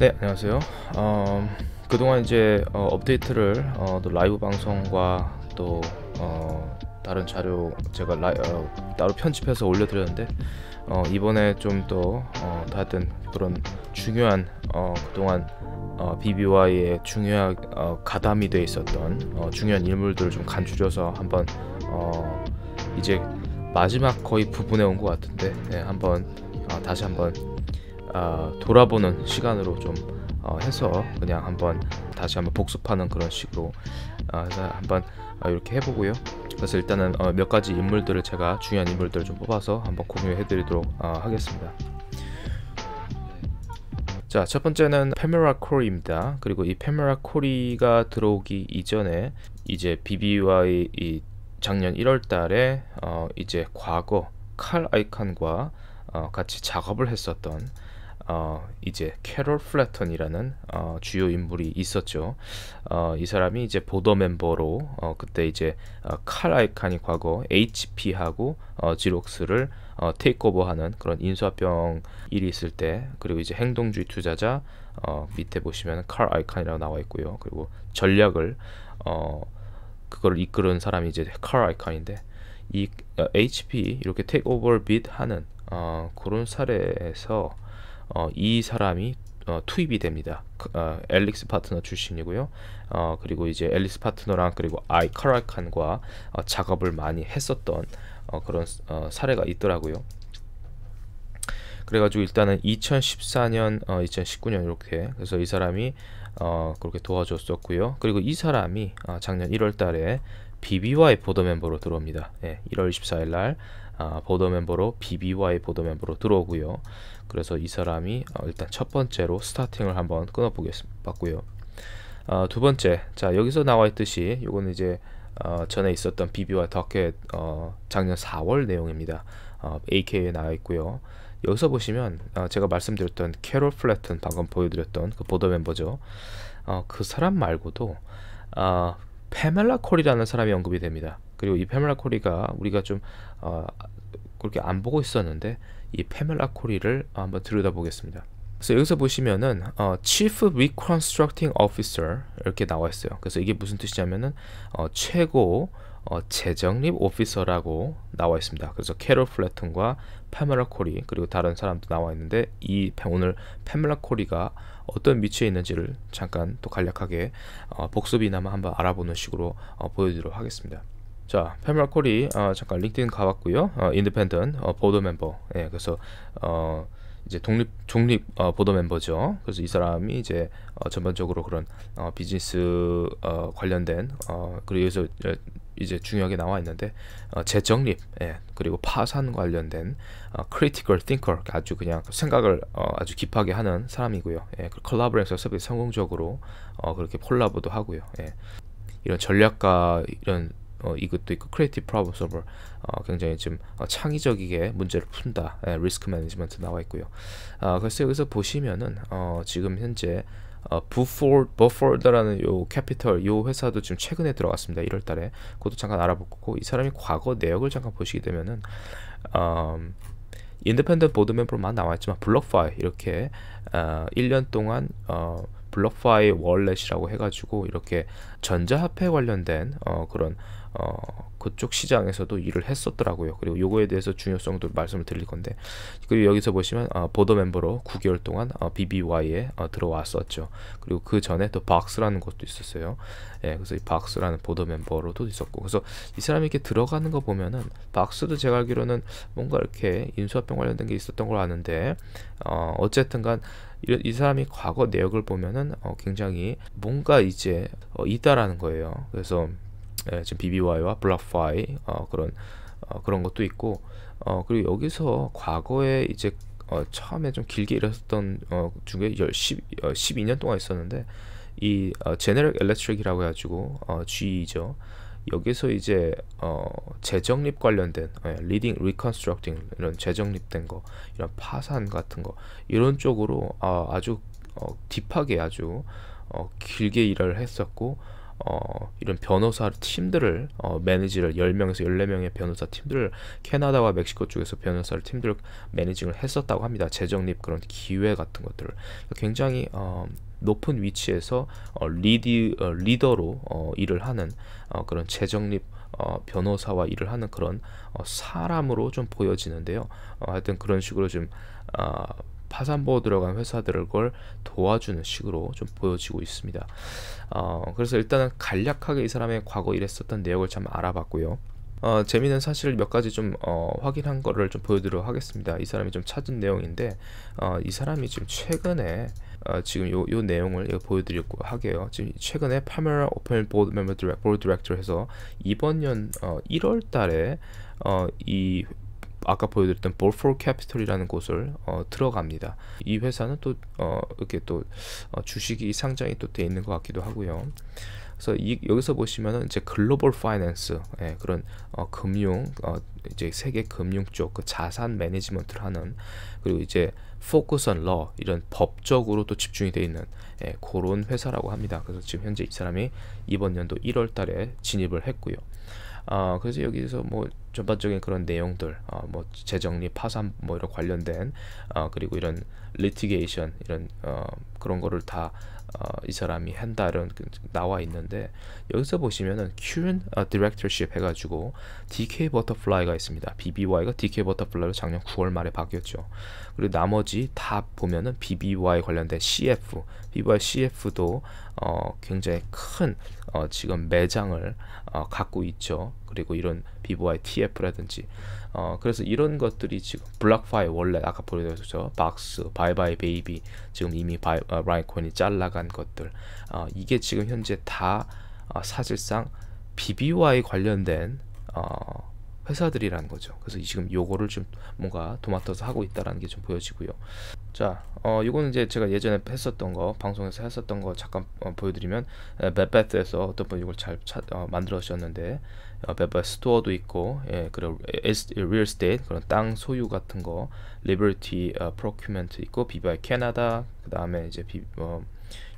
네 안녕하세요 어, 그동안 이제 어, 업데이트를 어, 또 라이브 방송과 또 어, 다른 자료 제가 라이, 어, 따로 편집해서 올려드렸는데 어, 이번에 좀또 다른 그런 중요한 그동안 BBY의 중요한 가담이 돼 있었던 중요한 인물들을 좀 간추려서 한번 이제 마지막 거의 부분에 온 것 같은데 네, 한번 다시 한번 어, 돌아보는 시간으로 좀 어, 해서 그냥 한번 다시 한번 복습하는 그런 식으로 어, 한번 어, 이렇게 해보고요. 그래서 일단은 어, 몇 가지 인물들을 제가 중요한 인물들을 좀 뽑아서 한번 공유해드리도록 어, 하겠습니다. 자, 첫 번째는 페메라 코리입니다. 그리고 이 페메라 코리가 들어오기 이전에 이제 BBY 이 작년 1월 달에 이제 과거 칼 아이칸과 같이 작업을 했었던 어, 이제 캐롤 플래턴이라는 어, 주요 인물이 있었죠. 어, 이 사람이 이제 보더 멤버로 어, 그때 이제 어, 칼 아이칸이 과거 HP하고 어, 지록스를 어, 테이크오버하는 그런 인수합병 일이 있을 때 그리고 이제 행동주의 투자자 어, 밑에 보시면 칼 아이칸이라고 나와 있고요. 그리고 전략을 어, 그걸 이끄는 사람이 이제 칼 아이칸인데 이 어, HP 이렇게 테이크오버를 빗하는 어, 그런 사례에서 어, 이 사람이 어, 투입이 됩니다. 그, 어, 엘릭스 파트너 출신이고요. 어, 그리고 이제 엘릭스 파트너랑 그리고 아이 카라칸과 어, 작업을 많이 했었던 어, 그런 어, 사례가 있더라고요. 그래가지고 일단은 2014년, 어, 2019년 이렇게 그래서 이 사람이 어, 그렇게 도와줬었고요. 그리고 이 사람이 어, 작년 1월달에 BBY 보더 멤버로 들어옵니다. 예, 1월 24일 날 아, 보더 멤버로 BBY 보더 멤버로 들어오고요. 그래서 이 사람이 어, 일단 첫 번째로 스타팅을 한번 끊어보겠고요. 습 아, 어, 두 번째, 자 여기서 나와 있듯이 이거는 이제 어, 전에 있었던 BBY 더켓 어, 작년 4월 내용입니다. 어, AK에 나와 있고요. 여기서 보시면 어, 제가 말씀드렸던 캐롤 플래튼 방금 보여드렸던 그 보더 멤버죠. 어, 그 사람 말고도 어, 페멜라 콜이라는 사람이 언급이 됩니다. 그리고 이 페멜라 콜이가 우리가 좀 어, 그렇게 안 보고 있었는데 이 페멜라 콜이를 한번 들여다보겠습니다. 그래서 여기서 보시면은 어, Chief Reconstructing Officer 이렇게 나와 있어요. 그래서 이게 무슨 뜻이냐면은 어, 최고 어, 재정립 오피서라고 나와 있습니다. 그래서 캐롤 플래튼과 페멜라 코리 그리고 다른 사람도 나와 있는데 이 오늘 페멜라 코리가 어떤 위치에 있는지를 잠깐 또 간략하게 어, 복습이나마 한번 알아보는 식으로 어, 보여드리도록 하겠습니다. 자, 페멀콜이 어, 잠깐 링크인 가봤고요. 어, 인디펜던 어, 보드 멤버. 예, 그래서 어, 이제 독립 독립 어, 보도 멤버죠. 그래서 이 사람이 이제 어, 전반적으로 그런 어, 비즈니스 어, 관련된 어, 그리고 여기서 이제 중요하게 나와 있는데 어, 재정립 예, 그리고 파산 관련된 어, critical thinker 아주 그냥 생각을 어, 아주 깊하게 하는 사람이고요. 예, 그 콜라보레이션 서비스 성공적으로 어, 그렇게 콜라보도 하고요. 예. 이런 전략가 이런 어, 이것도 있고 크리에이티브 프로블 서버 굉장히 좀 어, 창의적이게 문제를 푼다 예, 리스크 매니지먼트 나와 있고요 아, 그래서 여기서 보시면은 어, 지금 현재 부포드, 어, 버퍼드라는 요 캐피털 요 회사도 지금 최근에 들어갔습니다 1월달에 그것도 잠깐 알아보고 이 사람이 과거 내역을 잠깐 보시게 되면은 어, 인디펜던트 보드 멤버로만 나와있지만 블록파이 이렇게 어, 1년 동안 어, 블록파이 월렛이라고 해가지고 이렇게 전자화폐 관련된 어, 그런 어, 그쪽 시장에서도 일을 했었더라고요. 그리고 요거에 대해서 중요성도 말씀을 드릴 건데 그리고 여기서 보시면 어, 보더 멤버로 9개월 동안 어, BBY에 어, 들어왔었죠. 그리고 그 전에 또 박스라는 것도 있었어요. 예, 그래서 이 박스라는 보더 멤버로도 있었고 그래서 이 사람이 이렇게 들어가는 거 보면은 박스도 제가 알기로는 뭔가 이렇게 인수합병 관련된 게 있었던 걸 아는데 어, 어쨌든간 이 사람이 과거 내역을 보면은 어, 굉장히 뭔가 이제 어, 있다라는 거예요. 그래서 예, 지금 BBY와 블락파이 어, 그런 어, 그런 것도 있고 어, 그리고 여기서 과거에 이제 어, 처음에 좀 길게 일했던 어, 중에 10, 어, 12년 동안 있었는데 이 어, 제네럴 엘렉트릭이라고 해가지고 어, GE죠. 여기서 이제 어, 재정립 관련된 예, 리딩 리컨스트럭팅 이런 재정립된 거 이런 파산 같은 거 이런 쪽으로 어, 아주 어, 딥하게 아주 어, 길게 일을 했었고 어, 이런 변호사 팀들을 어, 매니지를 10명에서 14명의 변호사 팀들을 캐나다와 멕시코 쪽에서 변호사를 팀들을 매니징을 했었다고 합니다. 재정립 그런 기회 같은 것들을 굉장히 어, 높은 위치에서 어, 리디, 어, 리더로 어, 일을 하는 어, 그런 재정립 어, 변호사와 일을 하는 그런 어, 사람으로 좀 보여지는데요. 어, 하여튼 그런 식으로 좀 어, 파산보호 들어간 회사들을 걸 도와주는 식으로 좀 보여지고 있습니다. 어, 그래서 일단은 간략하게 이 사람의 과거 일했었던 내역을 참 알아봤고요. 어, 재미는 사실 몇 가지 좀 어, 확인한 거를 좀 보여드리도록 하겠습니다. 이 사람이 좀 찾은 내용인데 어, 이 사람이 지금 최근에 어, 지금 요, 요 내용을 보여드리고 하게요. 지금 최근에 Pamela Open Board m 해서 이번 년 1월 어, 달에 어, 이 아까 보여드렸던 볼포 캐피털이라는 곳을 어, 들어갑니다. 이 회사는 또 어, 이렇게 또 어, 주식이 상장이 또 돼 있는 것 같기도 하고요. 그래서 이, 여기서 보시면은 이제 글로벌 파이낸스 예, 그런 어, 금융 어, 이제 세계 금융 쪽 그 자산 매니지먼트를 하는 그리고 이제 포커스 언러 이런 법적으로 또 집중이 돼 있는 예, 그런 회사라고 합니다. 그래서 지금 현재 이 사람이 이번 연도 1월 달에 진입을 했고요. 어, 그래서 여기서 뭐 전반적인 그런 내용들, 어, 뭐 재정리, 파산 뭐 이런 관련된 어, 그리고 이런 리티게이션 이런 어, 그런 거를 다 어, 이 사람이 한 달은 그 나와 있는데 여기서 보시면은 c u r r e n 해가지고 DK b u t t e r 가 있습니다. BBY가 DK b u t t e r 로 작년 9월 말에 바뀌었죠. 그리고 나머지 다 보면은 BBY 관련된 CF, BBY CF도 어, 굉장히 큰 어, 지금 매장을 어, 갖고 있죠. 그리고 이런 BBY TF라든지 어, 그래서 이런 것들이 지금 블락파이 원래 아까 보여드렸죠 박스 바이바이 베이비 지금 이미 바이, 어, 라이콘이 잘라간 것들 어, 이게 지금 현재 다 어, 사실상 BBY 관련된 어, 회사들이라는 거죠. 그래서 지금 요거를 좀 뭔가 도맡아서 하고 있다라는 게 좀 보여지고요. 자, 어, 요거는 이제 제가 예전에 했었던 거, 방송에서 했었던 거 잠깐 어, 보여드리면, 맵베트에서 어떤 분 이걸 잘 차, 어, 만들어주셨는데, 몇바 어, 스토어도 있고 예, 그리고 real estate 그런 땅 소유 같은 거 liberty 어, procurement 있고 비바이 캐나다 그 다음에 이제 비, 어,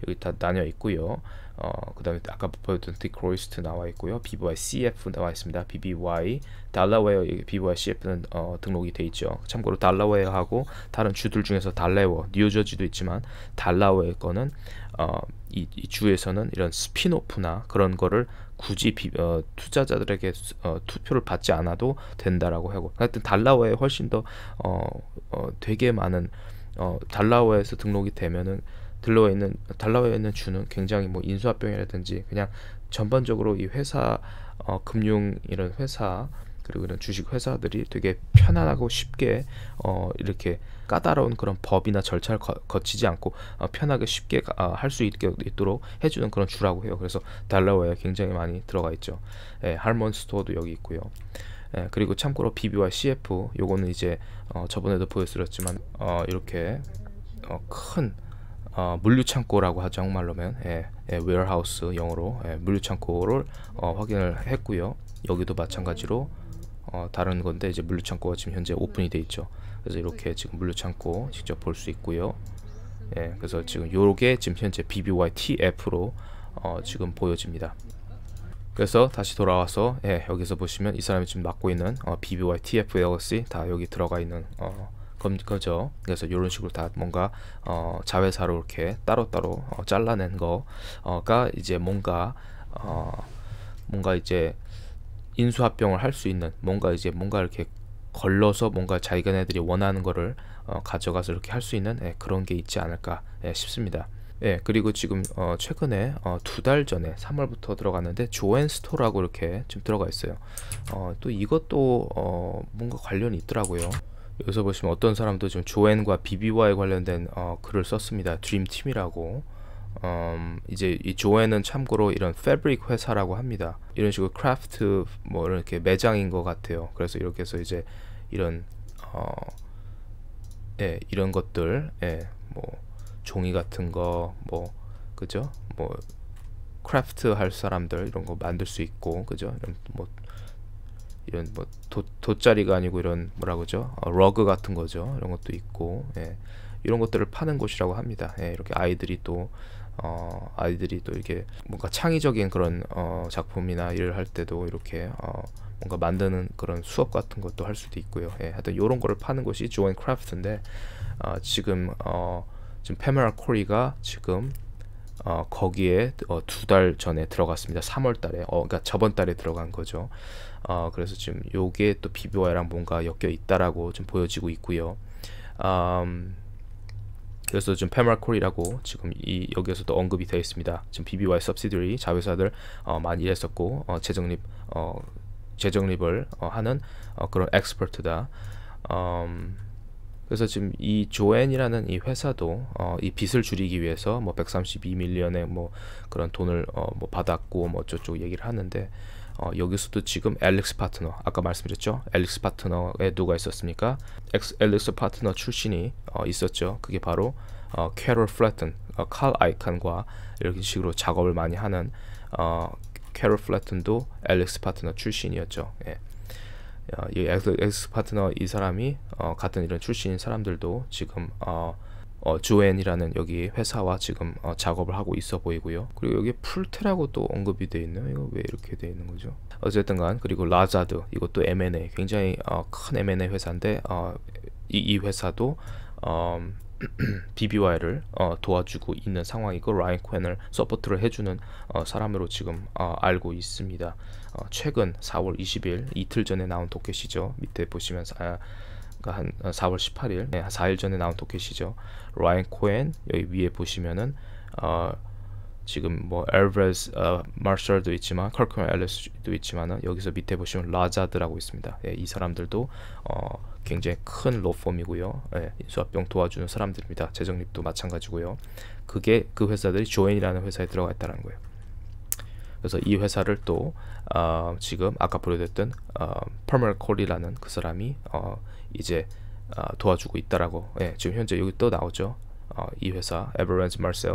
여기 다 나뉘어 있고요 어, 그 다음에 아까 보여드린 디크로이스트 나와 있고요 BBY CF 나와 있습니다 BBY 달라웨어 BBY CF는 어, 등록이 돼 있죠 참고로 달라웨어하고 다른 주들 중에서 달라웨어 뉴저지도 있지만 달라웨어 거는 어, 이, 이 주에서는 이런 스피노프나 그런 거를 굳이 비, 어, 투자자들에게 어, 투표를 받지 않아도 된다라고 하고 하여튼 달라워에 훨씬 더 어, 어, 되게 많은 어, 달라워에서 등록이 되면은 들러에 있는 달러에 라 있는 주는 굉장히 뭐 인수합병이라든지 그냥 전반적으로 이 회사 어, 금융 이런 회사 그리고 이런 주식 회사들이 되게 편안하고 쉽게 어, 이렇게 까다로운 그런 법이나 절차를 거, 치지 않고 어, 편하게 쉽게 어, 할수 있도록 해주는 그런 주라고 해요. 그래서 달러웨어 굉장히 많이 들어가 있죠. 예, 할먼 스토어도 여기 있고요. 예, 그리고 참고로 BBY CF 요거는 이제 어, 저번에도 보여드렸지만 어, 이렇게 어, 큰 어, 물류창고라고 하죠 한말로면 예, 예, warehouse 영어로 예, 물류창고를 어, 확인을 했고요 여기도 마찬가지로 어, 다른 건데 이제 물류창고가 지금 현재 오픈이 돼 있죠 그래서 이렇게 지금 물류창고 직접 볼 수 있고요 예, 그래서 지금 요게 렇 지금 현재 BBYTF로 어, 지금 보여집니다 그래서 다시 돌아와서 예, 여기서 보시면 이 사람이 지금 맡고 있는 어, BBYTF LLC 다 여기 들어가 있는 어, 거죠. 그래서 이런 식으로 다 뭔가 어, 자회사로 이렇게 따로따로 어, 잘라낸 거가 이제 뭔가 어, 뭔가 이제 인수합병을 할 수 있는 뭔가 이제 뭔가 이렇게 걸러서 뭔가 자기네들이 원하는 거를 어, 가져가서 이렇게 할 수 있는 예, 그런 게 있지 않을까 예, 싶습니다. 예, 그리고 지금 어, 최근에 어, 두달 전에 3월부터 들어갔는데 조앤스토라고 이렇게 지금 들어가 있어요. 어, 또 이것도 어, 뭔가 관련이 있더라고요. 여기서 보시면 어떤 사람도 지금 조앤과 비비와 관련된 어, 글을 썼습니다. 드림팀이라고. 음, 이제 이 조에는 참고로 이런 패브릭 회사라고 합니다. 이런 식으로 크라프트 뭐 이렇게 매장인 것 같아요. 그래서 이렇게 해서 이제 이런 어, 예, 이런 것들, 예, 뭐 종이 같은 거, 뭐 그죠? 뭐 크래프트 할 사람들 이런 거 만들 수 있고, 그죠? 이런 뭐 이런 뭐 도, 돗자리가 아니고 이런 뭐라 그죠? 어, 러그 같은 거죠. 이런 것도 있고, 예. 이런 것들을 파는 곳이라고 합니다. 예, 이렇게 아이들이 또 어, 아이들이 또 이렇게 뭔가 창의적인 그런 어, 작품이나 일을 할 때도 이렇게 어, 뭔가 만드는 그런 수업 같은 것도 할 수도 있고요. 예, 하여튼 이런 거를 파는 곳이 조앤 크래프트인데 어, 지금 어, 지금 페메라 코리가 지금 어, 거기에 어, 두 달 전에 들어갔습니다. 3월 달에. 어, 그러니까 저번 달에 들어간 거죠. 어, 그래서 지금 요게 또비비와이랑 뭔가 엮여 있다라고 좀 보여지고 있고요. 음, 그래서 지금 페마콜이라고 지금 이 여기에서도 언급이 되어 있습니다. 지금 BBY 서브시디리 자회사들 어, 많이 일했었고 어, 재정립 어, 재정립을 어, 하는 어, 그런 엑스퍼트다. 음, 그래서 지금 이 조엔이라는 이 회사도 어, 이 빚을 줄이기 위해서 뭐 132밀리언의 뭐 그런 돈을 어, 뭐 받았고 뭐 어쩌고 얘기를 하는데 어, 여기서도 지금 엘릭스 파트너 아까 말씀드렸죠 엘릭스 파트너에 누가 있었습니까 엘릭스 파트너 출신이 어, 있었죠 그게 바로 어, 캐롤 플래튼 어, 칼 아이칸과 이런 식으로 작업을 많이 하는 어, 캐롤 플래튼도 엘릭스 파트너 출신이었죠 예. 어, 이 엑스, 스 파트너 이 사람이 어, 같은 이런 출신인 사람들도 지금 어, 어, 주엔이라는 여기 회사와 지금 어, 작업을 하고 있어 보이고요. 그리고 여기 풀테라고 또 언급이 돼 있네요. 이거 왜 이렇게 돼 있는 거죠? 어쨌든 간 그리고 라자드 이것도 M&A 굉장히 어, 큰 M&A 회사인데 어, 이, 이, 회사도 어, BBY를 어, 도와주고 있는 상황이고 라인 퀸을 서포트를 해주는 사람으로 지금 알고 있습니다. 최근 4월 20일 이틀 전에 나온 도켓이죠. 밑에 보시면 아, 그러니까 한 4월 어, 18일, 네, 4일 전에 나온 도켓이죠. 라인 코엔 여기 위에 보시면은 어, 지금 뭐 엘브레스 어, 마셜도 있지만 컬크론 엘리스도 있지만 여기서 밑에 보시면 라자드라고 있습니다. 예, 이 사람들도 어, 굉장히 큰 로펌이고요. 예, 수합병 도와주는 사람들입니다. 재정립도 마찬가지고요. 그게 그 회사들이 조인이라는 회사에 들어가 있다는 거예요. 그래서 이 회사를 또 어, 지금 아까 보여드렸던 어, 퍼멀 콜이라는 그 사람이 어, 이제 아, 도와주고 있다라고 예, 지금 현재 여기 또 나오죠 어, 이 회사 에버랜즈 마셀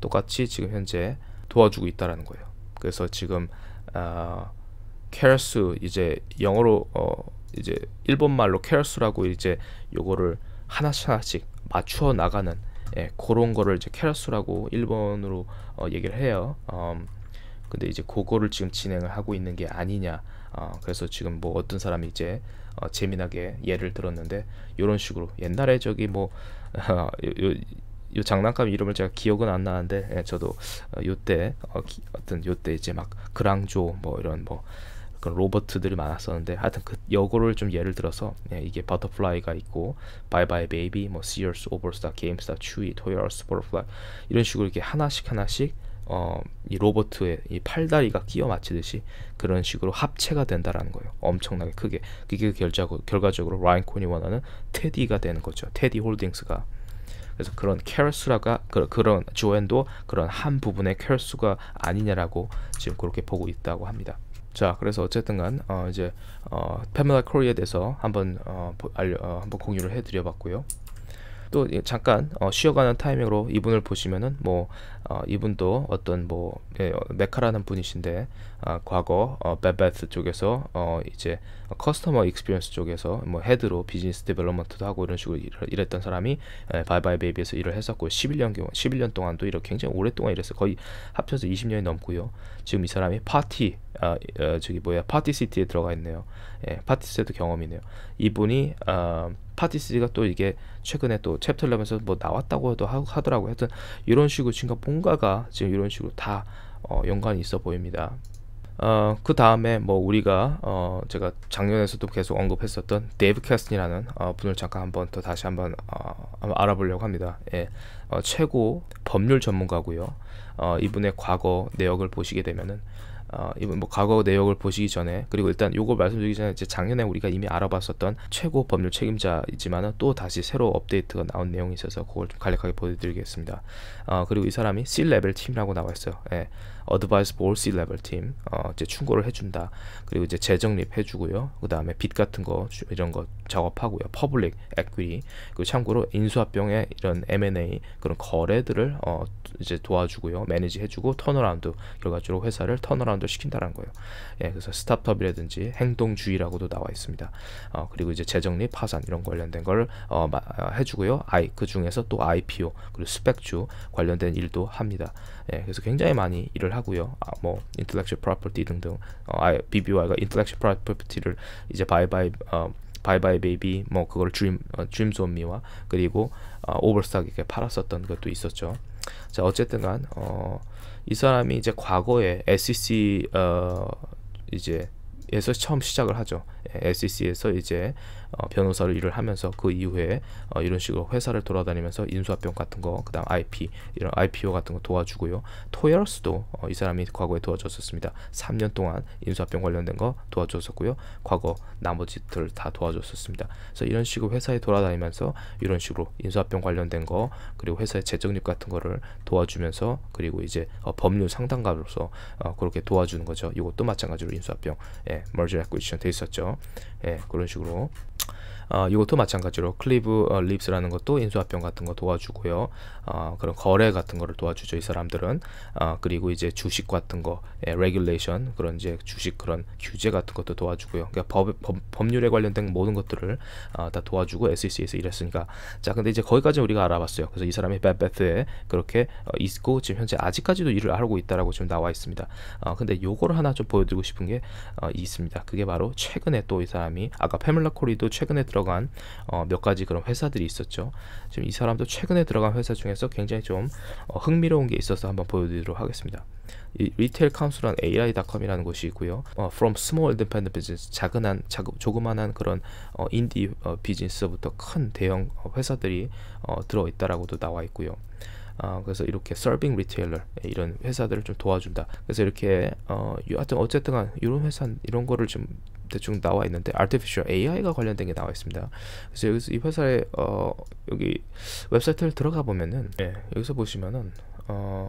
똑같이 지금 현재 도와주고 있다라는 거예요 그래서 지금 케어수 아, 이제 영어로 어, 이제 일본말로 케어수라고 이제 요거를 하나씩 하나씩 맞추어 나가는 예, 그런 거를 이제 케어수라고 일본으로 어, 얘기를 해요 음, 근데 이제 그거를 지금 진행을 하고 있는 게 아니냐 어, 그래서 지금 뭐 어떤 사람이 이제 어, 재미나게 예를 들었는데 이런 식으로 옛날에 저기 뭐 어, 요, 요, 요 장난감 이름을 제가 기억은 안 나는데 예, 저도 어, 요때 어, 어떤 요때 이제 막 그랑조 뭐 이런 뭐 로버트들이 많았었는데 하여튼 그 여고를 좀 예를 들어서 예, 이게 버터플라이가 있고 바이바이 베이비 뭐 시어스 오버스타 게임스타 추위 토요어스 버터플라이 이런 식으로 이렇게 하나씩 하나씩 어, 이 로버트의 이 팔다리가 끼어 맞히듯이 그런 식으로 합체가 된다라는 거예요. 엄청나게 크게. 그게 결자고, 결과적으로 라인콘이 원하는 테디가 되는 거죠. 테디 홀딩스가. 그래서 그런 캐럴스라가 그, 런 조엔도 그런 한 부분의 캐럴스가 아니냐라고 지금 그렇게 보고 있다고 합니다. 자, 그래서 어쨌든간 어, 이제 어, 패밀라 코리에 대해서 한번 어, 알려, 어, 한번 공유를 해드려봤고요. 또 잠깐 어, 쉬어가는 타이밍으로 이분을 보시면은 뭐 어, 이분도 어떤 뭐 예, 어, 메카라는 분이신데 아, 과거 어, 베베스 쪽에서 어, 이제 커스터머 익스피리언스 쪽에서 뭐 헤드로 비즈니스 디벨로먼트도 하고 이런 식으로 일, 했던 사람이 예, 바이바이 베이비에서 일을 했었고 11년경 11년 동안도 이렇게 굉장히 오랫동안 일했어요. 거의 합쳐서 20년이 넘고요. 지금 이 사람이 파티 아, 어, 저기 뭐야 파티시티에 들어가 있네요. 예, 파티시티도 경험이네요. 이분이 어, 아, 파티시티가 또 이게 최근에 또 챕터 11에서 뭐 나왔다고도 하더라고요. 하여튼 이런 식으로 지금 뭔가가 그러니까 지금 이런 식으로 다 어, 연관이 있어 보입니다. 어, 그 다음에 뭐 우리가 어, 제가 작년에서도 계속 언급했었던 데이브 캐슨이라는 어, 분을 잠깐 한번 더 다시 한번, 어, 한번 알아보려고 합니다. 예, 어, 최고 법률 전문가고요. 어 이분의 과거 내역을 보시게 되면은 어, 이번 뭐 과거 내역을 보시기 전에 그리고 일단 요거 말씀드리기 전에 이제 작년에 우리가 이미 알아봤었던 최고 법률 책임자이지만은 또 다시 새로 업데이트가 나온 내용이 있어서 그걸 좀 간략하게 보여드리겠습니다. 어, 그리고 이 사람이 C 레벨 팀이라고 나와 있어요. 예. 어드바이스 볼시 레벨 팀 어, 이제 충고를 해준다. 그리고 이제 재정립 해주고요. 그 다음에 빚 같은 거 이런 거 작업하고요. 퍼블릭 액퀴리그 참고로 인수합병의 이런 M&A 그런 거래들을 어, 이제 도와주고요. 매니지 해주고 턴어라운드 결과적으로 회사를 턴어라운드 시킨다는 거예요. 예, 그래서 스타트업이라든지 행동주의라고도 나와 있습니다. 어, 그리고 이제 재정립 파산 이런 관련된 걸 어, 마, 어, 해주고요. 아이 그 중에서 또 IPO 그리고 스펙주 관련된 일도 합니다. 예, 그래서 굉장히 많이 일을 하고요. 아, 뭐 intellectual property 등등 어, 아, BBY가 intellectual property를 이제 바이바이 어, 바이바이 베이비 뭐 그걸 드림 어, 드림스 온 미와 그리고 어, 오버스탁에게 팔았었던 것도 있었죠. 자 어쨌든간 어, 이 사람이 이제 과거에 SEC 어, 이제 에서 처음 시작을 하죠. 예, SEC에서 이제 어, 변호사로 일을 하면서 그 이후에 어, 이런 식으로 회사를 돌아다니면서 인수합병 같은 거, 그다음 IP 이런 IPO 같은 거 도와주고요. 토열스도 어, 이 사람이 과거에 도와줬었습니다. 3년 동안 인수합병 관련된 거 도와줬었고요. 과거 나머지들 다 도와줬었습니다. 그래서 이런 식으로 회사에 돌아다니면서 이런 식으로 인수합병 관련된 거 그리고 회사의 재정립 같은 거를 도와주면서 그리고 이제 어, 법률 상담가로서 어, 그렇게 도와주는 거죠. 이것도 마찬가지로 인수합병, 예, merger a c 돼 있었죠. 예, 그런 식으로 어, 이것도 마찬가지로 클리브 어, 립스라는 것도 인수합병 같은 거 도와주고요. 어, 그런 거래 같은 거를 도와주죠. 이 사람들은 어, 그리고 이제 주식 같은 거, 예, 레귤레이션 그런 이제 주식 그런 규제 같은 것도 도와주고요. 그러니까 법, 법, 률에 관련된 모든 것들을 어, 다 도와주고 SEC에서 일했으니까 자 근데 이제 거기까지 우리가 알아봤어요. 그래서 이 사람이 벳베트에 그렇게 어, 있고 지금 현재 아직까지도 일을 하고 있다라고 지금 나와 있습니다. 어, 근데 요를 하나 좀 보여드리고 싶은 게 어, 있습니다. 그게 바로 최근에 또 이 사람이 아까 페밀라 코리도 최근에 들어간 어, 몇 가지 그런 회사들이 있었죠. 지금 이 사람도 최근에 들어간 회사 중에서 굉장히 좀 어, 흥미로운 게 있어서 한번 보여드리도록 하겠습니다. 이 리테일 카운슬은 AI.com이라는 곳이 있고요. 어, from small independent business 작은한 자그, 조그만한 그런 어, 인디 어, 비즈니스부터 큰 대형 어, 회사들이 어, 들어 있다라고도 나와 있고요. 어, 그래서 이렇게 서빙 리테일러 예, 이런 회사들을 좀 도와준다. 그래서 이렇게 어, 하여튼 어쨌든 이런 회사 이런 거를 좀 대충 나와 있는데 Artificial AI가 관련된 게 나와 있습니다. 그래서 여기서 이 회사의 어, 여기 웹사이트를 들어가 보면은 예, 여기서 보시면은 어,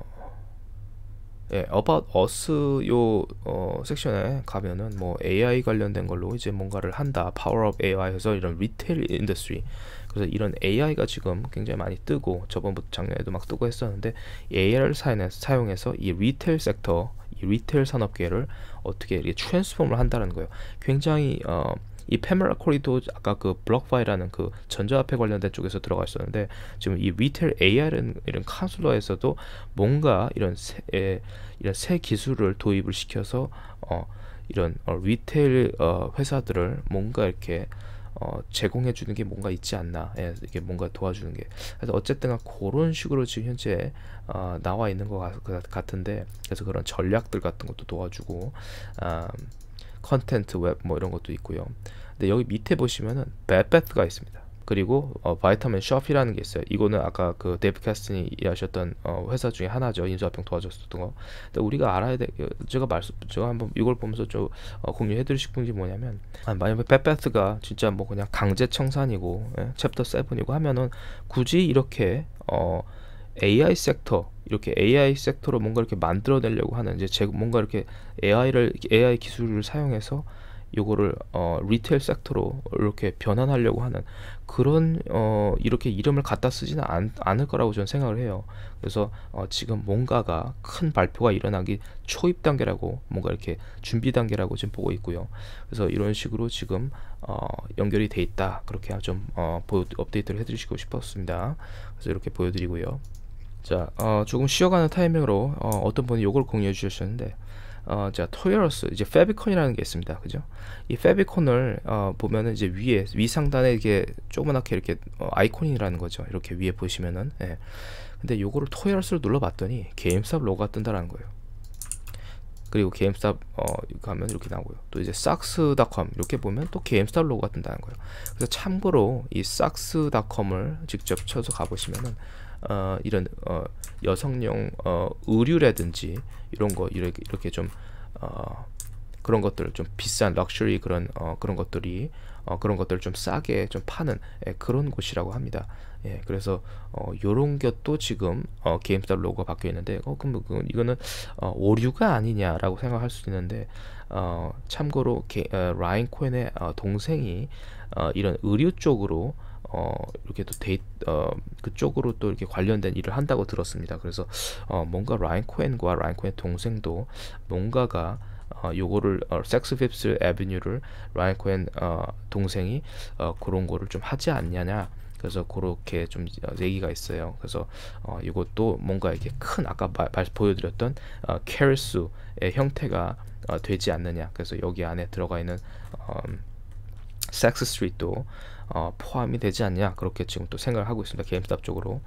예, About Us 요 어, 섹션에 가면은 뭐 AI 관련된 걸로 이제 뭔가를 한다, Power of AI 해서 이런 리테일 인더스트리 그래서 이런 AI가 지금 굉장히 많이 뜨고 저번부터 작년에도 막 뜨고 했었는데 AI를 사용해서 이 리테일 섹터 리테일 산업계를 어떻게 이렇게 트랜스폼을 한다는 거예요. 굉장히 어, 이 페메라 코리도 아까 그 블록파이라는 그 전자화폐 관련된 쪽에서 들어가 있었는데 지금 이 리테일 a i 라 이런 카슬러에서도 뭔가 이런 새, 에, 이런 새 기술을 도입을 시켜서 어, 이런 어, 리테일 어, 회사들을 뭔가 이렇게 어, 제공해 주는 게 뭔가 있지 않나 예, 이게 뭔가 도와주는 게 그래서 어쨌든 그런 식으로 지금 현재 어, 나와 있는 것 같은데 그래서 그런 전략들 같은 것도 도와주고 아, 컨텐트 웹뭐 이런 것도 있고요 근데 여기 밑에 보시면은 베베트가 있습니다 그리고 어, 바이타민 숍이라는 게 있어요. 이거는 아까 그 데이브 캐스틴이 일하셨던 어, 회사 중에 하나죠. 인수합병 도와줬었던 거. 근데 우리가 알아야 돼. 그, 제가 말씀, 제가 한번 이걸 보면서 좀 어, 공유해드릴고 싶은 게 뭐냐면 아, 만약에 빼빼스가 진짜 뭐 그냥 강제 청산이고 예? 챕터 7이고 하면은 굳이 이렇게 어, AI 섹터 이렇게 AI 섹터로 뭔가 이렇게 만들어내려고 하는 이제 제, 뭔가 이렇게 AI를 AI 기술을 사용해서 요거를 어, 리테일 섹터로 이렇게 변환하려고 하는 그런 어, 이렇게 이름을 갖다 쓰지는 않, 않을 거라고 저는 생각을 해요. 그래서 어, 지금 뭔가가 큰 발표가 일어나기 초입 단계라고 뭔가 이렇게 준비 단계라고 지금 보고 있고요. 그래서 이런 식으로 지금 어, 연결이 돼 있다 그렇게 좀 어, 보여, 업데이트를 해드리고 싶었습니다. 그래서 이렇게 보여드리고요. 자, 어, 조금 쉬어가는 타이밍으로 어, 어떤 분이 요걸 공유해 주셨는데 어, 자, 토이러스 이제 페비콘이라는 게 있습니다. 그죠? 이 페비콘을, 어, 보면은 이제 위에, 위상단에 이게 조그맣게 이렇게 어, 아이콘이라는 거죠. 이렇게 위에 보시면은, 예. 근데 요거를 토이러스를 눌러봤더니 게임스탑 로고가 뜬다라는 거예요. 그리고 게임스탑 어, 가면 이렇게 나오고요. 또 이제 싹스닷컴 이렇게 보면 또 게임스탑 로고가 뜬다는 거예요. 그래서 참고로 이 싹스닷컴을 직접 쳐서 가보시면은 어, 이런 어, 여성용 어, 의류라든지 이런 거 이렇게 이렇게 좀 어, 그런 것들 좀 비싼 럭셔리 그런 어, 그런 것들이 어, 그런 것들을 좀 싸게 좀 파는 예, 그런 곳이라고 합니다. 예, 그래서 어, 요런 것도 지금 어, 게임스타 로고가 바뀌어 있는데 어, 그럼 뭐, 그, 이거는 어, 오류가 아니냐라고 생각할 수 있는데 어, 참고로 게, 어, 라인 코엔의 어, 동생이 어, 이런 의류 쪽으로 어, 이렇게 또 데이, 어, 그쪽으로 또 이렇게 관련된 일을 한다고 들었습니다. 그래서 어, 뭔가 라인 코엔과 라인 코엔 동생도 뭔가가 어, 요거를 어, 섹스 핍스 에비뉴를 라인 코엔 어, 동생이 어, 그런 거를 좀 하지 않냐냐. 그래서 그렇게 좀 어, 얘기가 있어요. 그래서 어, 이것도 뭔가 이렇게 큰 아까 마, 말, 보여드렸던 어, 캐럴수의 형태가 어, 되지 않느냐. 그래서 여기 안에 들어가 있는 어, 섹스 스트리트도 어, 포함이 되지 않냐 그렇게 지금 또 생각을 하고 있습니다. 게임스탑 쪽으로.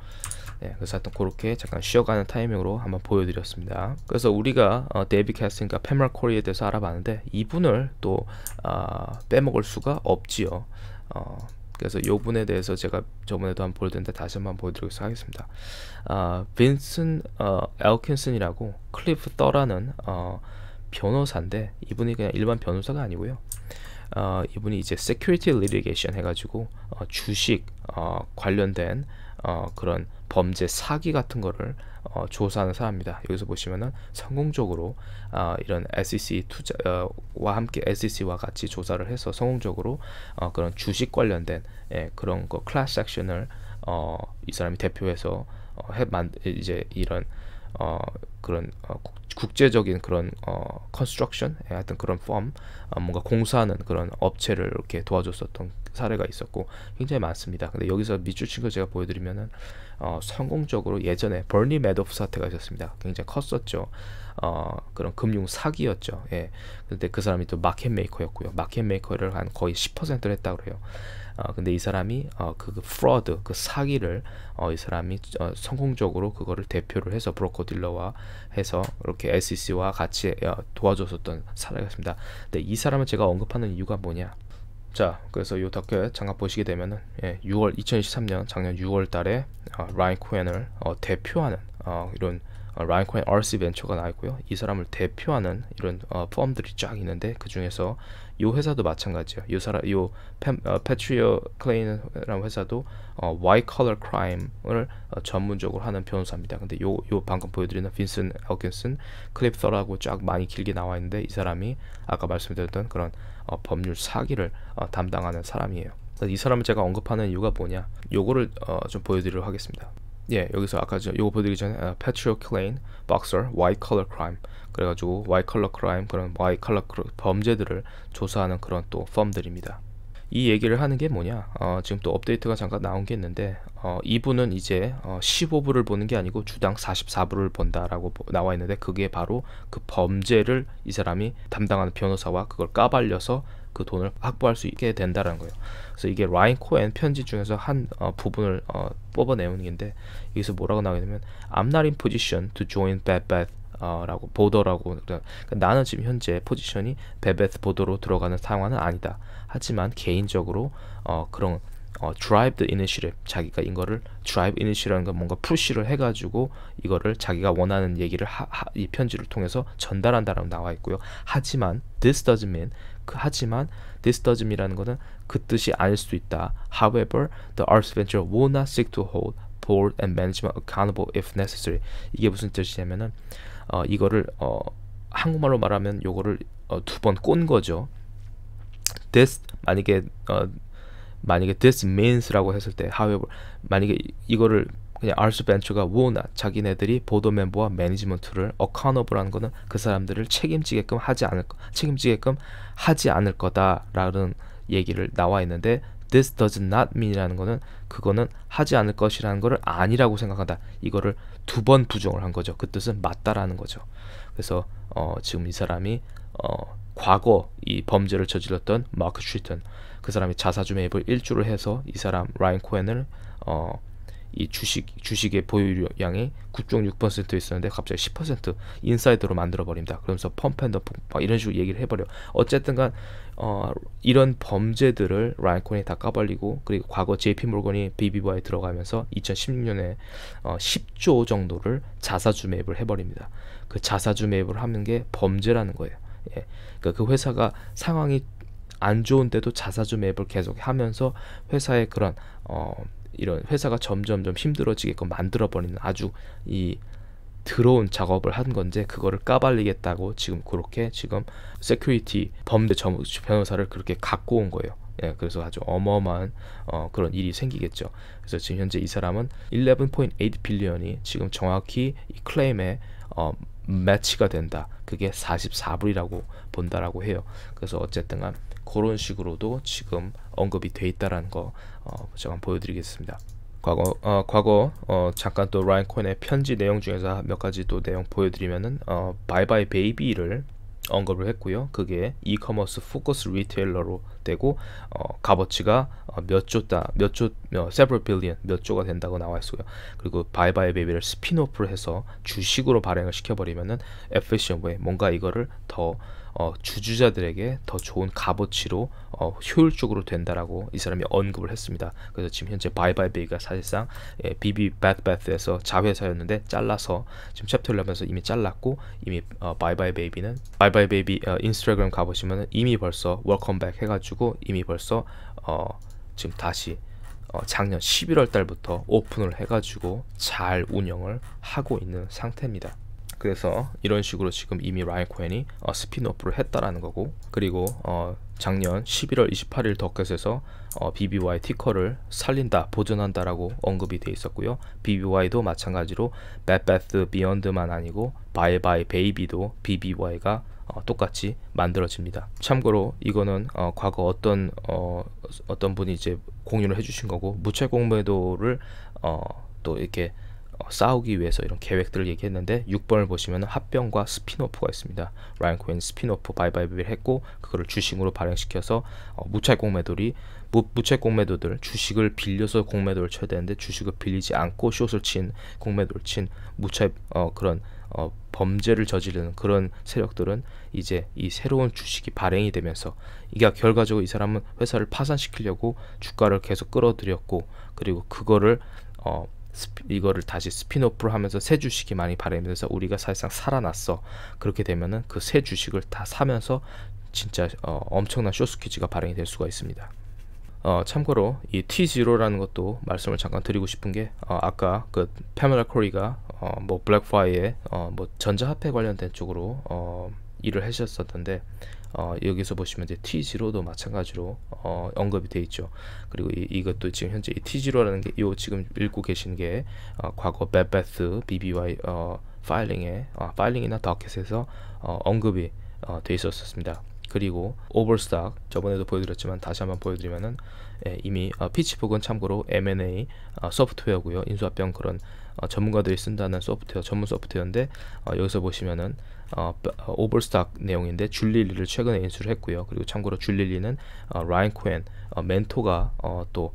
네, 그래서 하여튼 그렇게 잠깐 쉬어가는 타이밍으로 한번 보여드렸습니다. 그래서 우리가 어, 데이비 캐스니까 페멀 코리에 대해서 알아봤는데 이분을 또 어, 빼먹을 수가 없지요. 어, 그래서 이 분에 대해서 제가 저번에도 한번 보여드는데 다시 한번 보여드리도록 하겠습니다. 아, 빈슨 어, 엘킨슨이라고 클리프 떠라는 어, 변호사인데 이분이 그냥 일반 변호사가 아니고요. 어, 이분이 이제 security litigation 해가지고 어, 주식 어, 관련된 어, 그런 범죄 사기 같은 거를 어, 조사하는 사람입니다. 여기서 보시면은 성공적으로 어, 이런 SEC 투자와 함께 SEC와 같이 조사를 해서 성공적으로 그런 주식 관련된 예, 그런 거 클래스 액션을 이 사람이 대표해서 해만 이제 이런 어, 그런 어, 국제적인 그런 어, 컨스트럭션 예, 하여튼 그런 펌 어, 아, 뭔가 공사하는 그런 업체를 이렇게 도와줬었던 사례가 있었고 굉장히 많습니다. 근데 여기서 밑줄친 걸 제가 보여드리면은 어, 성공적으로 예전에 버니 매도프 사태가 있었습니다. 굉장히 컸었죠. 어, 그런 금융 사기였죠. 예. 근데 그 사람이 또 마켓 메이커였고요. 마켓 메이커를 한 거의 10%를 했다고 그래요. 어, 근데 이 사람이 어, 그, 그 f r 그 사기를 어, 이 사람이 어, 성공적으로 그거를 대표를 해서 브로커 딜러와 해서 이렇게 SEC와 같이 어, 도와줬었던 사례가 있습니다. 근데 이 사람을 제가 언급하는 이유가 뭐냐? 자, 그래서 이 다큐에 잠 보시게 되면은 예, 6월 2023년 작년 6월 달에 어, 라인 코엔을 어, 대표하는 어, 이런 어, 라인코인 RC 벤처가 나 있고요. 이 사람을 대표하는 이런 어, 펌들이 쫙 있는데 그 중에서 이 회사도 마찬가지예요. 이 사람, 이 패트리어 클레인이라는 회사도 어, white c 을 어, 전문적으로 하는 변호사입니다. 근데 요, 요 방금 보여드리는 빈슨 엘킨슨 클립서라고 쫙 많이 길게 나와 있는데 이 사람이 아까 말씀드렸던 그런 어, 법률 사기를 어, 담당하는 사람이에요. 이 사람을 제가 언급하는 이유가 뭐냐? 요거를 어, 좀 보여드리려고 하겠습니다. 예, 여기서 아까 저 요거 보여드리기 전에 아, 어, Patrick Klein, Boxer, White Collar Crime 그래가지고 White Collar Crime 그런 White Collar 범죄들을 조사하는 그런 또 펌들입니다. 이 얘기를 하는 게 뭐냐 어, 지금 또 업데이트가 잠깐 나온 게 있는데 어, 이분은 이제 어, 1 5부를 보는 게 아니고 주당 4 4부를본다라고 나와 있는데 그게 바로 그 범죄를 이 사람이 담당하는 변호사와 그걸 까발려서 그 돈을 확보할 수 있게 된다는 거예요. 그래서 이게 라인 코엔 편지 중에서 한 어, 부분을 어, 뽑아내는 건데 여기서 뭐라고 나오게되면 I'm not in position to join Bad Bath 어, 라고 보더라고 그러니까 나는 지금 현재 포지션이 베베스 보더로 들어가는 상황은 아니다 하지만 개인적으로 어, 그런 어, drive the initiative 자기가 이거를 drive initiative라는 건 뭔가 푸시를 해가지고 이거를 자기가 원하는 얘기를 하, 하, 이 편지를 통해서 전달한다라고 나와 있고요. 하지만 this doesn't mean 하지만 this doesn't이라는 것은 그 뜻이 아닐 수 있다. However, the arts venture will not seek to hold board and management accountable if necessary. 이게 무슨 뜻이냐면은 어, 이거를 어, 한국말로 말하면 요거를 어, 두번 꼰 거죠. This 만약에 어, 만약에 this means라고 했을 때, however 만약에 이거를 그냥 예, 알스벤처가 워나 자기네들이 보도 멤버와 매니지먼트를 어카노블한 거는 그 사람들을 책임지게끔 하지 않을 책임지게끔 하지 않을 거다라는 얘기를 나와 있는데 this does not mean이라는 거는 그거는 하지 않을 것이라는 거를 아니라고 생각한다. 이거를 두 번 부정을 한 거죠. 그 뜻은 맞다라는 거죠. 그래서 어, 지금 이 사람이 어, 과거 이 범죄를 저질렀던 마크 슈튼 그 사람이 자사주 매입을 일주를 해서 이 사람 라인 코엔을 어, 이 주식 주식의 보유량이 9.6% 있었는데 갑자기 10% 인사이드로 만들어 버립니다. 그러면서 펌펜더펌막 이런 식으로 얘기를 해버려. 어쨌든간 어, 이런 범죄들을 라이콘이 다 까발리고 그리고 과거 JP 몰건이 비비바에 들어가면서 2016년에 어, 10조 정도를 자사주 매입을 해버립니다. 그 자사주 매입을 하는 게 범죄라는 거예요. 예. 그러니까 그 회사가 상황이 안 좋은데도 자사주 매입을 계속 하면서 회사의 그런 어, 이런 회사가 점점점 힘들어지게끔 만들어버리는 아주 이 들어온 작업을 한 건데 그거를 까발리겠다고 지금 그렇게 지금 세큐리티 범죄 변호사를 그렇게 갖고 온 거예요. 예, 그래서 아주 어마어마한 어, 그런 일이 생기겠죠. 그래서 지금 현재 이 사람은 11.8 빌리언이 지금 정확히 이 클레임에 어, 매치가 된다. 그게 44불이라고 본다라고 해요. 그래서 어쨌든 간 그런 식으로도 지금 언급이 돼 있다라는 거 어, 잠깐 보여드리겠습니다. 과거 어, 과거 어, 잠깐 또 라인 코인의 편지 내용 중에서 몇 가지 또 내용 보여드리면은 어, 바이바이 베이비를 언급을 했고요. 그게 이커머스 포커스 리테일러로 되고 어, 값어치가 어, 몇조 다, 몇조, 어, several billion 몇 조가 된다고 나와 있고요. 그리고 바이바이 베이비를 스피노프를 해서 주식으로 발행을 시켜버리면은 에피션웨이 뭔가 이거를 더 어, 주주자들에게 더 좋은 값어치로 어, 효율적으로 된다라고 이 사람이 언급을 했습니다. 그래서 지금 현재 바이바이베이가 사실상 예, 비비 백베스에서 자회사였는데 잘라서 지금 챕터를 하면서 이미 잘랐고 이미 어, 바이바이베이비는 바이바이베이비 어, 인스타그램 가보시면 이미 벌써 월컴백 해가지고 이미 벌써 어, 지금 다시 어, 작년 11월 달부터 오픈을 해가지고 잘 운영을 하고 있는 상태입니다. 그래서 이런 식으로 지금 이미 라이 코헨이 어, 스피노프를 했다라는 거고 그리고 어, 작년 11월 28일 더켓에서 어, BBY 티커를 살린다, 보존한다라고 언급이 돼 있었고요. BBY도 마찬가지로 맷베스 비욘드만 아니고 바이바이 베이비도 BBY가 어, 똑같이 만들어집니다. 참고로 이거는 어, 과거 어떤 어, 떤 분이 이제 공유를 해주신 거고 무채 공매도를 어, 또 이렇게 싸우기 위해서 이런 계획들을 얘기했는데 6번을 보시면 합병과 스피노프가 있습니다. 라이언 코인 스피노프 바이바이비를 했고 그거를 주식으로 발행시켜서 어, 무익 공매도리 무, 무익 공매도들 주식을 빌려서 공매도를 쳐야 되는데 주식을 빌리지 않고 숏을 친 공매도를 친무차익 어, 그런 어, 범죄를 저지르는 그런 세력들은 이제 이 새로운 주식이 발행이 되면서 이게 결과적으로 이 사람은 회사를 파산시키려고 주가를 계속 끌어들였고 그리고 그거를 어, 스피, 이거를 다시 스피노프로 하면서 새 주식이 많이 발행돼서 우리가 사실상 살아났어. 그렇게 되면은 그 새 주식을 다 사면서 진짜 어, 엄청난 쇼스퀴즈가 발행이 될 수가 있습니다. 어, 참고로 이 T0라는 것도 말씀을 잠깐 드리고 싶은 게 어, 아까 그 페멜라 코리가 어, 뭐 블랙파이의 어, 뭐 전자화폐 관련된 쪽으로 어, 일을 하셨었는데 어, 여기서 보시면 이제 T0도 마찬가지로 어, 언급이 돼 있죠. 그리고 이, 것도 지금 현재 T0라는 게 요 지금 읽고 계신 게 어, 과거 베베스 BBY 어, 파일링에 어, 파일링이나 더켓에서 어, 언급이 어, 돼 있었습니다. 그리고 오버스탁 저번에도 보여드렸지만 다시 한번 보여드리면은 예, 이미 어, 피치북은 참고로 M&A 어, 소프트웨어고요 인수합병 그런 어, 전문가들이 쓴다는 소프트웨어 전문 소프트웨어인데 어, 여기서 보시면은 어, 어 오버스탁 내용인데 줄릴리를 최근에 인수를 했고요. 그리고 참고로 줄릴리는 라인 어, 코엔 어, 멘토가 또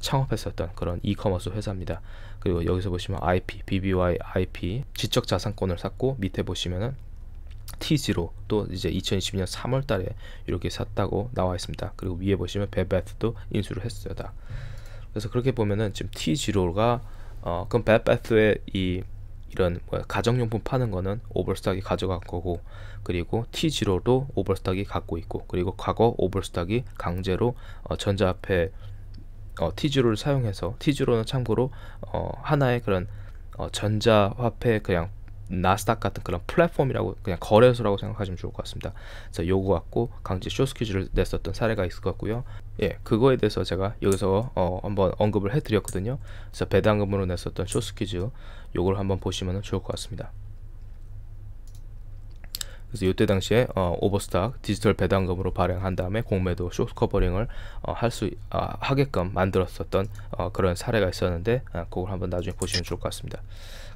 창업했었던 그런 이커머스 회사입니다. 그리고 여기서 보시면 IP, BBY IP 지적 자산권을 샀고 밑에 보시면은 T0 또 이제 2 0 2 0년 3월 달에 이렇게 샀다고 나와 있습니다. 그리고 위에 보시면 베베트도 인수를 했어요. 다. 그래서 그렇게 보면은 지금 T0가 어, 그럼 벳베스의 이 이런 뭐야, 가정용품 파는 거는 오버스탁이 가져간 거고 그리고 T0도 오버스탁이 갖고 있고 그리고 과거 오버스탁이 강제로 어, 전자화폐 어, T0를 사용해서 T0는 참고로 어, 하나의 그런 어, 전자화폐 그냥 나스닥 같은 그런 플랫폼이라고 그냥 거래소라고 생각하시면 좋을 것 같습니다. 그래서 요거 갖고 강제 쇼스퀴즈를 냈었던 사례가 있을 것 같고요. 예, 그거에 대해서 제가 여기서 어, 한번 언급을 해드렸거든요. 그래서 배당금으로 냈었던 쇼스퀴즈 요걸 한번 보시면 좋을 것 같습니다. 그래서 이때 당시에 어, 오버스탁 디지털 배당금으로 발행한 다음에 공매도 쇼트 커버링을 어, 할수 아, 하게끔 만들었었던 어, 그런 사례가 있었는데 아, 그걸 한번 나중에 보시면 좋을 것 같습니다.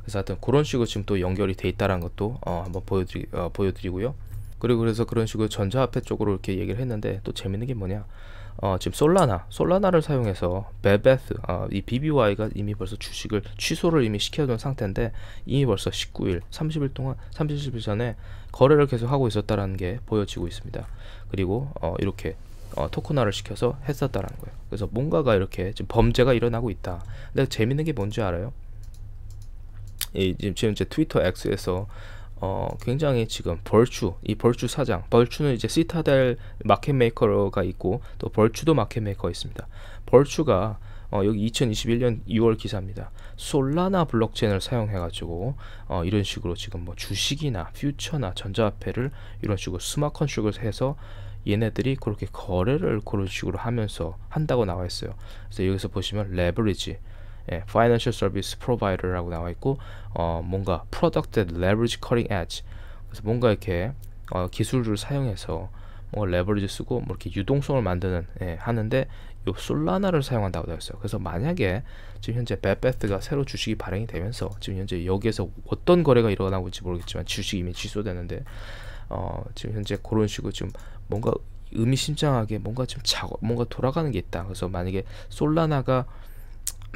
그래서 하여튼 그런 식으로 지금 또 연결이 돼 있다라는 것도 어, 한번 보여드리, 어, 보여드리고요. 그리고 그래서 그런 식으로 전자화폐 쪽으로 이렇게 얘기를 했는데 또 재밌는 게 뭐냐 어, 지금 솔라나, 솔라나를 사용해서 베베스, 어, 이 BBY가 이미 벌써 주식을 취소를 이미 시켜둔 상태인데 이미 벌써 19일, 30일 동안, 30일 전에 거래를 계속 하고 있었다는게 보여지고 있습니다. 그리고 어, 이렇게 어, 토큰나를 시켜서 했었다는 거예요. 그래서 뭔가가 이렇게 지금 범죄가 일어나고 있다. 근데 재밌는 게 뭔지 알아요? 이, 지금, 지금 제 트위터 X에서 어, 굉장히 지금 벌추, 이 벌추 사장, 벌추는 이제 시타델 마켓메이커가 있고 또 벌추도 마켓메이커 있습니다. 벌추가 어, 여기 2021년 2월 기사입니다. 솔라나 블록체인을 사용해가지고 어, 이런 식으로 지금 뭐 주식이나 퓨처나 전자화폐를 이런 식으로 스마 컨트롤을 해서 얘네들이 그렇게 거래를 그런 식으로 하면서 한다고 나와 있어요. 그래서 여기서 보시면 레버리지 예, Financial Service Provider라고 나와 있고 어, 뭔가 Product that Leverage Cutting Edge 그래서 뭔가 이렇게 어, 기술을 사용해서 뭐 레버리지 쓰고 뭐 이렇게 유동성을 만드는 예, 하는데 요 솔라나를 사용한다고 되어 있어요. 그래서 만약에 지금 현재 베베스가 새로 주식이 발행이 되면서 지금 현재 여기에서 어떤 거래가 일어나고 있지 모르겠지만 주식이 이미 취소되는데 어, 지금 현재 그런 식으로 지금 뭔가 의미심장하게 뭔가 지금 작업 뭔가 돌아가는 게 있다. 그래서 만약에 솔라나가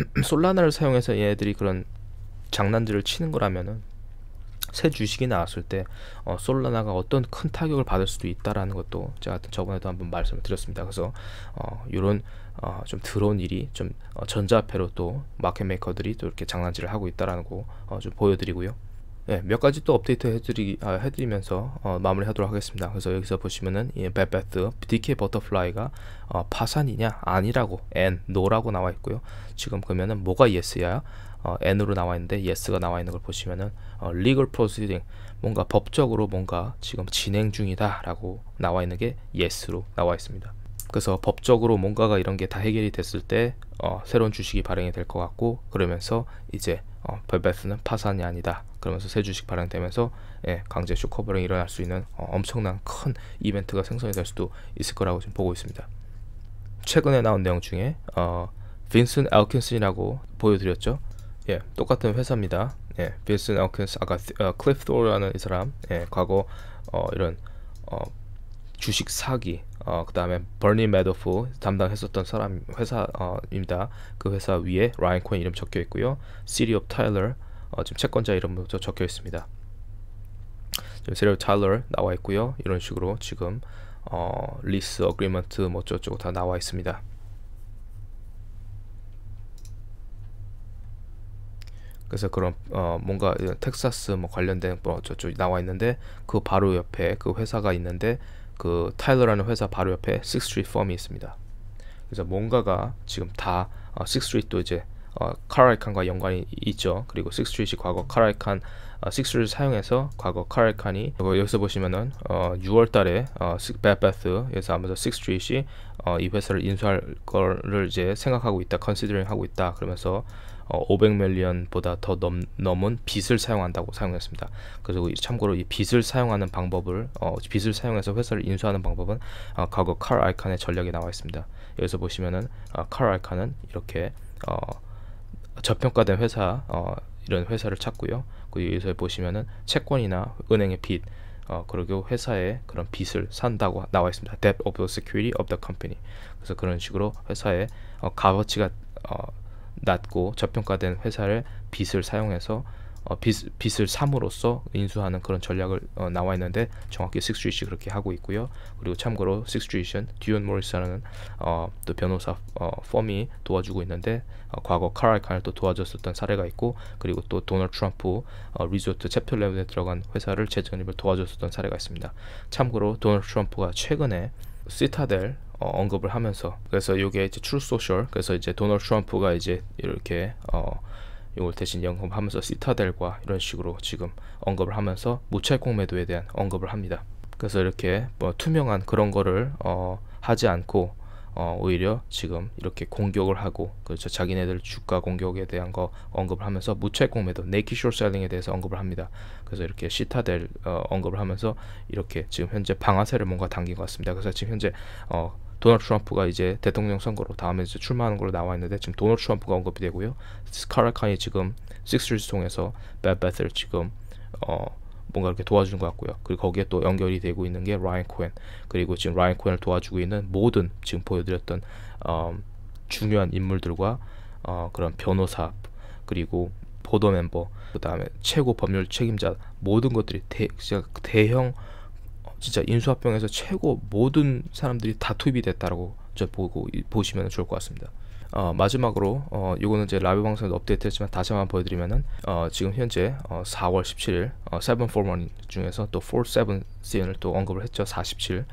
솔라나를 사용해서 얘네들이 그런 장난들을 치는 거라면은 새 주식이 나왔을 때 어, 솔라나가 어떤 큰 타격을 받을 수도 있다라는 것도 제가 저번에도 한번 말씀을 드렸습니다. 그래서 어, 이런 어, 좀 드러운 일이 좀 어, 전자화폐로 또 마켓 메이커들이 또 이렇게 장난질을 하고 있다라는 거좀 어, 보여드리고요. 예, 몇 가지 또 업데이트 해드리, 아, 해드리면서 어, 마무리하도록 하겠습니다. 그래서 여기서 보시면은 예, 베베트 DK 버터플라이가 어, 파산이냐 아니라고 N, NO라고 나와 있고요. 지금 그러면은 뭐가 Yes야? 어, N으로 나와 있는데 Yes가 나와 있는 걸 보시면은 어, legal proceeding 뭔가 법적으로 뭔가 지금 진행 중이다라고 나와 있는 게 Yes로 나와 있습니다. 그래서 법적으로 뭔가가 이런 게 다 해결이 됐을 때 어, 새로운 주식이 발행이 될 것 같고 그러면서 이제 어, 벨베스는 파산이 아니다 그러면서 새 주식 발행되면서 예, 강제 쇼커버링이 일어날 수 있는 어, 엄청난 큰 이벤트가 생성이 될 수도 있을 거라고 지금 보고 있습니다 최근에 나온 내용 중에 어, 빈슨 엘킨슨이라고 보여드렸죠 예, 똑같은 회사입니다 예, 빈슨 엘킨슨 아까 어, 클리프 도라는 이 사람 예, 과거 어, 이런 어, 주식 사기 어, 그 다음에 버니 매도프 담당했었던 사람 회사입니다. 어, 그 회사 위에 라인 코인 이름 적혀 있고요. 시리 업 타일러 어, 지금 채권자 이름도 적혀 있습니다. 지금 시리 업 타일러 나와 있고요. 이런 식으로 지금 어, 리스 어그리먼트 뭐 저쪽 다 나와 있습니다. 그래서 그런 어 뭔가 텍사스 뭐 관련된 뭐 저쪽 나와 있는데 그 바로 옆에 그 회사가 있는데 그 타일러라는 회사 바로 옆에 6스트리 t 펌이 있습니다. 그래서 뭔가가 지금 다 6th 어, s t r 도 이제 어, 카라이칸과 연관이 있죠. 그리고 6th s t 과거 카라이칸 6th s t r 사용해서 과거 카라이칸이 어, 여기서 보시면은 어, 6월 달에 어, 베스에서 아마도 6th s t 이 어, 이 회사를 인수할 거를 이제 생각하고 있다, 컨시드링 하고 있다 그러면서 어, 500밀리언보다 더 넘, 넘은 빚을 사용한다고 사용했습니다. 그래서 참고로 이 빚을 사용하는 방법을 어, 빚을 사용해서 회사를 인수하는 방법은 어, 과거 칼 아이칸의 전략에 나와 있습니다. 여기서 보시면은 어, 칼 아이칸은 이렇게 어, 저평가된 회사 어, 이런 회사를 찾고요. 그리고 여기서 보시면은 채권이나 은행의 빚 어, 그리고 회사의 그런 빚을 산다고 나와 있습니다. Debt of the security of the company. 그래서 그런 식으로 회사의 어, 값어치가 어, 낮고 저평가된 회사를 빚을 사용해서 어, 빚, 빚을 삼으로써 인수하는 그런 전략을 어, 나와 있는데 정확히 식스트리시 그렇게 하고 있고요. 그리고 참고로 식스트리시는 듀온 모리스라는 어, 또 변호사 어, 펌이 도와주고 있는데 어, 과거 카라이칸을또 도와줬었던 사례가 있고 그리고 또도널 트럼프 어, 리조트 챕터 11에 들어간 회사를 재정립을 도와줬었던 사례가 있습니다. 참고로 도널 트럼프가 최근에 시타델 어, 언급을 하면서 그래서 이게 이제 트루소셜 그래서 이제 도널드 트럼프가 이제 이렇게 어, 이걸 대신 영업하면서 시타델과 이런 식으로 지금 언급을 하면서 무채공 매도에 대한 언급을 합니다. 그래서 이렇게 뭐 투명한 그런 거를 어, 하지 않고 어, 오히려 지금 이렇게 공격을 하고 그렇죠 자기네들 주가 공격에 대한 거 언급을 하면서 무채공 매도 네이키 숏셀링에 대해서 언급을 합니다 그래서 이렇게 시타델 어, 언급을 하면서 이렇게 지금 현재 방아쇠를 뭔가 당긴 것 같습니다 그래서 지금 현재 어, 도널드 트럼프가 이제 대통령 선거로 다음에 이제 출마하는 걸로 나와 있는데 지금 도널드 트럼프가 언급이 되고요. 스카라칸이 지금 식스리즈 통해서 벳베스를 지금 어 뭔가 이렇게 도와주는 것 같고요. 그리고 거기에 또 연결이 되고 있는 게 라인 코엔 그리고 지금 라인 코엔을 도와주고 있는 모든 지금 보여드렸던 어, 중요한 인물들과 어, 그런 변호사 그리고 보도 멤버 그 다음에 최고 법률 책임자 모든 것들이 대, 형 진짜 인수합병에서 최고 모든 사람들이 다 투입이 됐다라고 저 보고 보시면 좋을 것 같습니다. 어, 마지막으로 어, 이거는 이제 라이브 방송에 업데이트했지만 다시 한번 보여드리면은 어, 지금 현재 어, 4월 17일 세븐 포먼 중에서 또 47 시즌을 또 언급을 했죠 47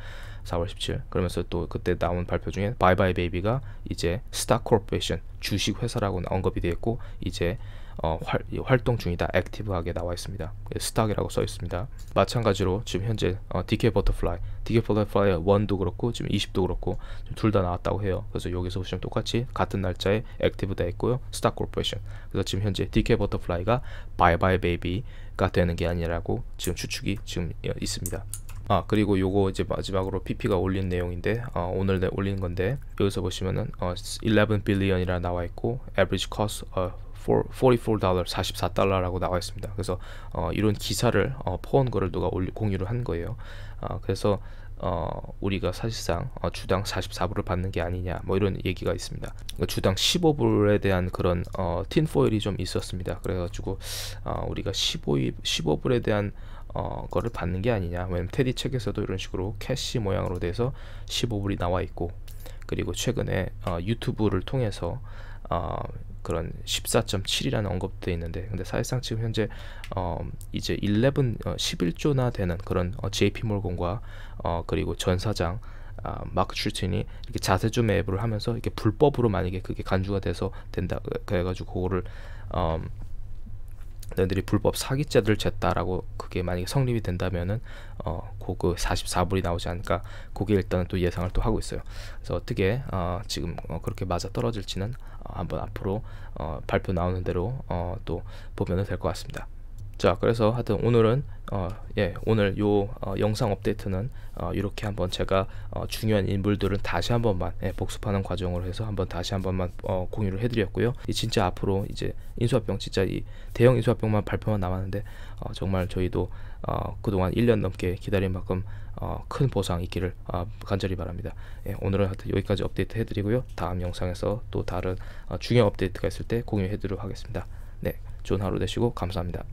4월 17일 그러면서 또 그때 나온 발표 중에 바이바이 베이비가 이제 스타 코퍼레이션 주식 회사라고 언급이 되어 고 이제 어, 활, 활동 중이다 액티브하게 나와 있습니다 예, 스탁이라고 써 있습니다 마찬가지로 지금 현재 어, DK 버터플라이 DK 버터플라이 1도 그렇고 지금 20도 그렇고 둘 다 나왔다고 해요 그래서 여기서 보시면 똑같이 같은 날짜에 액티브 다 있고요 스탁 코퍼레이션 그래서 지금 현재 DK 버터플라이가 바이바이 베이비가 되는 게 아니라고 지금 추측이 지금 예, 있습니다 아 그리고 요거 이제 마지막으로 PP가 올린 내용인데 어, 오늘 올린 건데 여기서 보시면은 어, 11 billion이라 나와 있고 average cost of 44달러, 44달러라고 나와 있습니다. 그래서 어, 이런 기사를 어, 퍼온 거를 누가 올리, 공유를 한 거예요. 어, 그래서 어, 우리가 사실상 어, 주당 44불을 받는 게 아니냐 뭐 이런 얘기가 있습니다. 그러니까 주당 15불에 대한 그런 어, 틴포일이 좀 있었습니다. 그래가지고 어, 우리가 15, 15불에 대한 어, 거를 받는 게 아니냐. 왜냐면 테디 책에서도 이런 식으로 캐시 모양으로 돼서 15불이 나와 있고 그리고 최근에 어, 유튜브를 통해서 어, 그런 14.7이라는 언급도 있는데 근데 사실상 지금 현재 어, 이제 11 어, 11조나 되는 그런 어, JP 몰건과 어, 그리고 전 사장 아, 마크 출틴이 이렇게 자세주 매입을 하면서 이렇게 불법으로 만약에 그게 간주가 돼서 된다 그, 그래가지고 그거를 어, 너희들이 불법 사기죄를 쟀다라고 그게 만약에 성립이 된다면은 어 고 그 44불이 나오지 않을까 그게 일단은 또 예상을 또 하고 있어요. 그래서 어떻게 어 지금 어 그렇게 맞아 떨어질지는 어 한번 앞으로 어 발표 나오는 대로 어또 보면은 될 것 같습니다. 자 그래서 하여튼 오늘은 어, 예 오늘 요 어, 영상 업데이트는 어, 이렇게 한번 제가 어, 중요한 인물들은 다시 한번만 예, 복습하는 과정으로 해서 한번 다시 한번만 어, 공유를 해드렸고요 이 진짜 앞으로 이제 인수합병 진짜 이 대형 인수합병만 발표만 남았는데 어, 정말 저희도 그동안 1년 넘게 기다린 만큼 큰 보상 있기를 간절히 바랍니다 예, 오늘은 하여튼 여기까지 업데이트 해드리고요 다음 영상에서 또 다른 중요한 업데이트가 있을 때 공유해드리도록 하겠습니다 네 좋은 하루 되시고 감사합니다